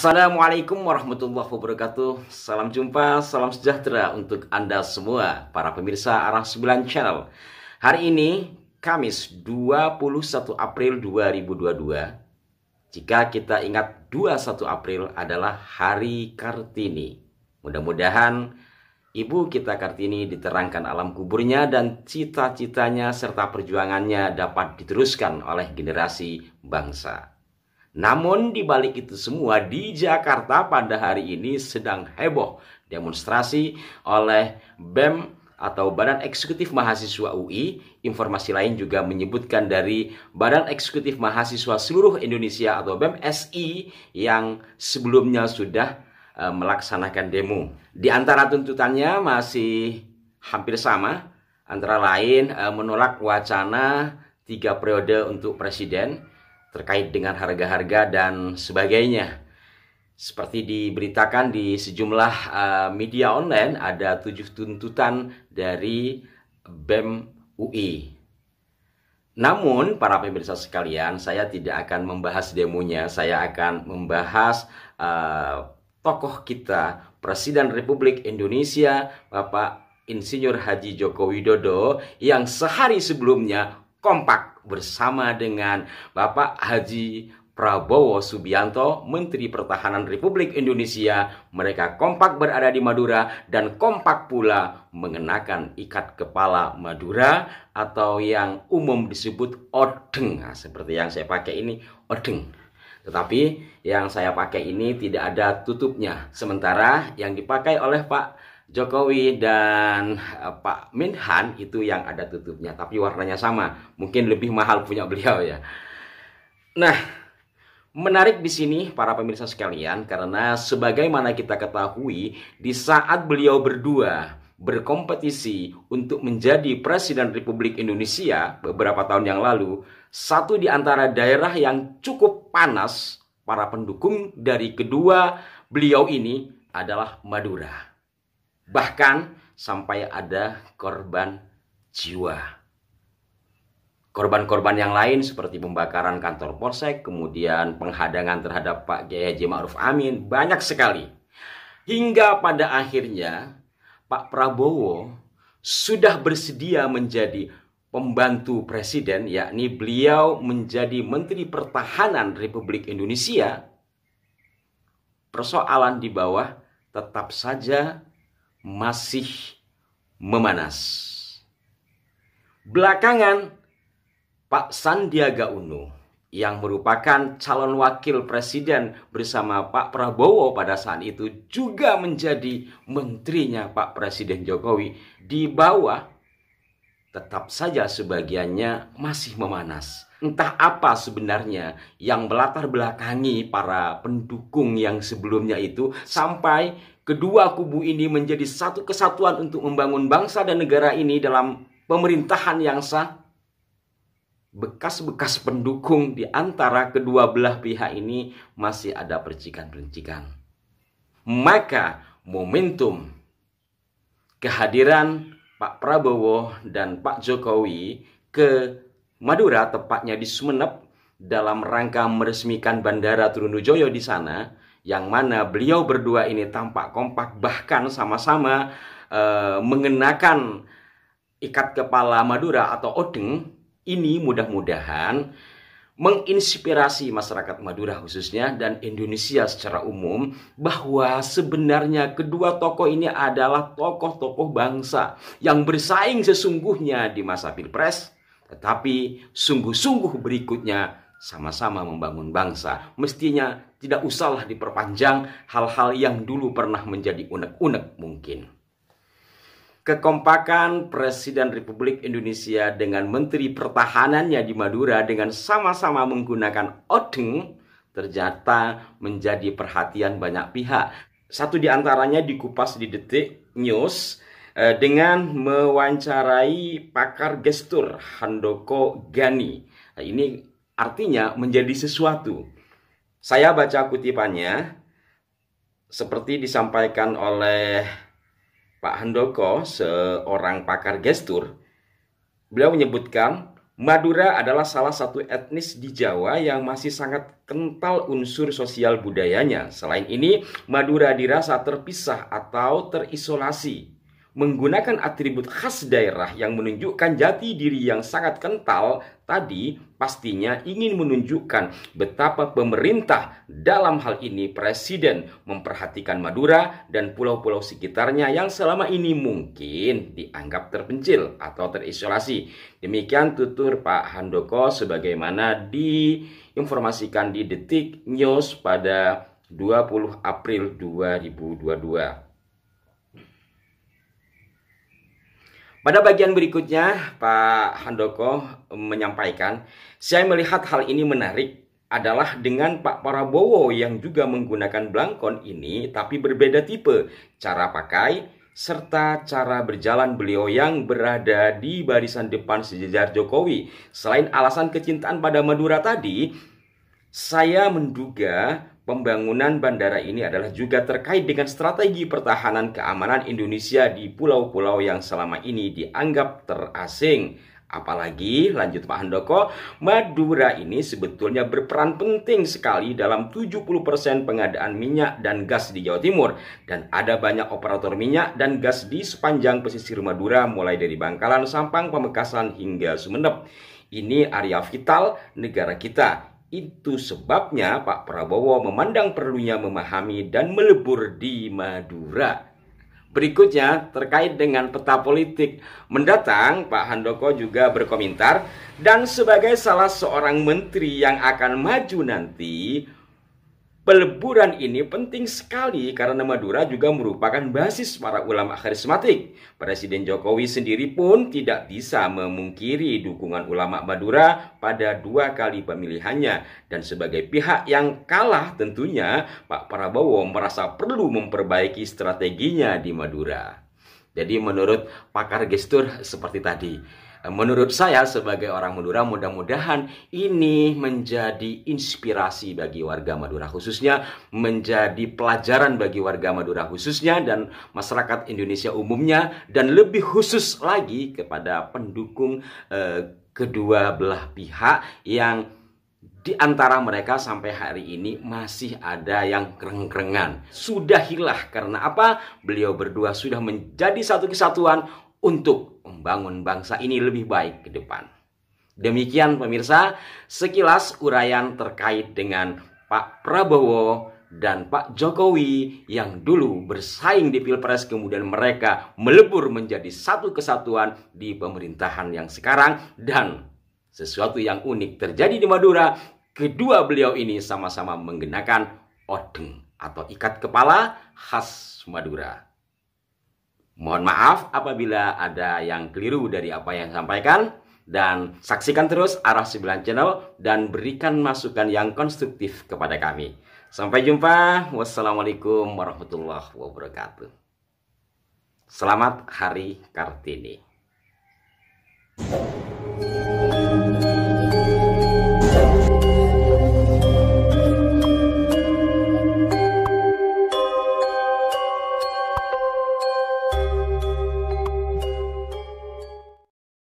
Assalamualaikum warahmatullahi wabarakatuh Salam jumpa, salam sejahtera untuk Anda semua Para pemirsa Arah 9 Channel Hari ini, Kamis 21 April 2022 Jika kita ingat 21 April adalah Hari Kartini Mudah-mudahan Ibu kita Kartini diterangkan alam kuburnya dan cita-citanya serta perjuangannya dapat diteruskan oleh generasi bangsa. Namun di balik itu semua di Jakarta pada hari ini sedang heboh demonstrasi oleh BEM atau Badan Eksekutif Mahasiswa UI. Informasi lain juga menyebutkan dari Badan Eksekutif Mahasiswa Seluruh Indonesia atau BEM SI yang sebelumnya sudah eh, melaksanakan demo. Di antara tuntutannya masih hampir sama, antara lain eh, menolak wacana tiga periode untuk presiden terkait dengan harga-harga dan sebagainya. Seperti diberitakan di sejumlah eh, media online, ada tujuh tuntutan dari BEM UI. Namun, para pemirsa sekalian, saya tidak akan membahas demonya. Saya akan membahas uh, tokoh kita, Presiden Republik Indonesia, Bapak Insinyur Haji Joko Widodo, yang sehari sebelumnya kompak bersama dengan Bapak Haji Prabowo Subianto, Menteri Pertahanan Republik Indonesia, mereka kompak berada di Madura dan kompak pula mengenakan ikat kepala Madura atau yang umum disebut odeng. Nah, seperti yang saya pakai ini odeng. Tetapi yang saya pakai ini tidak ada tutupnya. Sementara yang dipakai oleh Pak Jokowi dan uh, Pak Minhan itu yang ada tutupnya, tapi warnanya sama. Mungkin lebih mahal punya beliau ya. Nah, menarik di sini para pemirsa sekalian karena sebagaimana kita ketahui di saat beliau berdua berkompetisi untuk menjadi presiden Republik Indonesia beberapa tahun yang lalu, satu di antara daerah yang cukup panas para pendukung dari kedua beliau ini adalah Madura. Bahkan sampai ada korban jiwa. Korban-korban yang lain seperti pembakaran kantor polsek, kemudian penghadangan terhadap Pak Kiai Haji Ma'ruf Amin, banyak sekali. Hingga pada akhirnya Pak Prabowo sudah bersedia menjadi pembantu presiden, yakni beliau menjadi Menteri Pertahanan Republik Indonesia. Persoalan di bawah tetap saja masih memanas. Belakangan, Pak Sandiaga Uno yang merupakan calon wakil presiden bersama Pak Prabowo pada saat itu juga menjadi menterinya Pak Presiden Jokowi di bawah tetap saja sebagiannya masih memanas entah apa sebenarnya yang melatar belakangi para pendukung yang sebelumnya itu sampai kedua kubu ini menjadi satu kesatuan untuk membangun bangsa dan negara ini dalam pemerintahan yang sah. Bekas-bekas pendukung di antara kedua belah pihak ini masih ada percikan-percikan. Maka momentum kehadiran Pak Prabowo dan Pak Jokowi ke Madura, tepatnya di Sumeneb, dalam rangka meresmikan Bandara Trunojoyo di sana, yang mana beliau berdua ini tampak kompak, bahkan sama-sama e, mengenakan ikat kepala Madura atau odeng. Ini mudah-mudahan menginspirasi masyarakat Madura khususnya dan Indonesia secara umum bahwa sebenarnya kedua tokoh ini adalah tokoh-tokoh bangsa yang bersaing sesungguhnya di masa Pilpres tetapi sungguh-sungguh berikutnya sama-sama membangun bangsa. Mestinya tidak usahlah diperpanjang hal-hal yang dulu pernah menjadi unek-unek mungkin. Kekompakan Presiden Republik Indonesia dengan Menteri Pertahanannya di Madura dengan sama-sama menggunakan odeng ternyata menjadi perhatian banyak pihak. Satu di antaranya dikupas di Detik News Eh, dengan mewawancarai pakar gestur Handoko Gani. Nah, ini artinya menjadi sesuatu. Saya baca kutipannya seperti disampaikan oleh Pak Handoko, seorang pakar gestur. Beliau menyebutkan Madura adalah salah satu etnis di Jawa yang masih sangat kental unsur sosial budayanya. Selain ini, Madura dirasa terpisah atau terisolasi menggunakan atribut khas daerah yang menunjukkan jati diri yang sangat kental tadi pastinya ingin menunjukkan betapa pemerintah dalam hal ini presiden memperhatikan Madura dan pulau-pulau sekitarnya yang selama ini mungkin dianggap terpencil atau terisolasi. Demikian tutur Pak Handoko sebagaimana diinformasikan di Detik News pada 20 April 2022. Pada bagian berikutnya, Pak Handoko menyampaikan, saya melihat hal ini menarik adalah dengan Pak Prabowo yang juga menggunakan blangkon ini tapi berbeda tipe cara pakai serta cara berjalan beliau yang berada di barisan depan sejajar Jokowi. Selain alasan kecintaan pada Madura tadi, saya menduga Pembangunan bandara ini adalah juga terkait dengan strategi pertahanan keamanan Indonesia di pulau-pulau yang selama ini dianggap terasing. Apalagi, lanjut Pak Handoko, Madura ini sebetulnya berperan penting sekali dalam 70% pengadaan minyak dan gas di Jawa Timur. Dan ada banyak operator minyak dan gas di sepanjang pesisir Madura mulai dari Bangkalan, Sampang, Pamekasan hingga Sumeneb. Ini area vital negara kita itu sebabnya Pak Prabowo memandang perlunya memahami dan melebur di Madura. Berikutnya terkait dengan peta politik mendatang, Pak Handoko juga berkomentar dan sebagai salah seorang menteri yang akan maju nanti, Peleburan ini penting sekali karena Madura juga merupakan basis para ulama karismatik. Presiden Jokowi sendiri pun tidak bisa memungkiri dukungan ulama Madura pada dua kali pemilihannya. Dan sebagai pihak yang kalah tentunya Pak Prabowo merasa perlu memperbaiki strateginya di Madura. Jadi menurut pakar gestur seperti tadi, Menurut saya sebagai orang Madura mudah-mudahan ini menjadi inspirasi bagi warga Madura khususnya, menjadi pelajaran bagi warga Madura khususnya dan masyarakat Indonesia umumnya dan lebih khusus lagi kepada pendukung eh, kedua belah pihak yang di antara mereka sampai hari ini masih ada yang kereng-kerengan. Sudah hilah karena apa? Beliau berdua sudah menjadi satu kesatuan untuk membangun bangsa ini lebih baik ke depan. Demikian pemirsa, sekilas uraian terkait dengan Pak Prabowo dan Pak Jokowi yang dulu bersaing di Pilpres kemudian mereka melebur menjadi satu kesatuan di pemerintahan yang sekarang dan sesuatu yang unik terjadi di Madura kedua beliau ini sama-sama mengenakan odeng atau ikat kepala khas Madura. Mohon maaf apabila ada yang keliru dari apa yang sampaikan dan saksikan terus arah 9 channel dan berikan masukan yang konstruktif kepada kami. Sampai jumpa. Wassalamualaikum warahmatullahi wabarakatuh. Selamat Hari Kartini.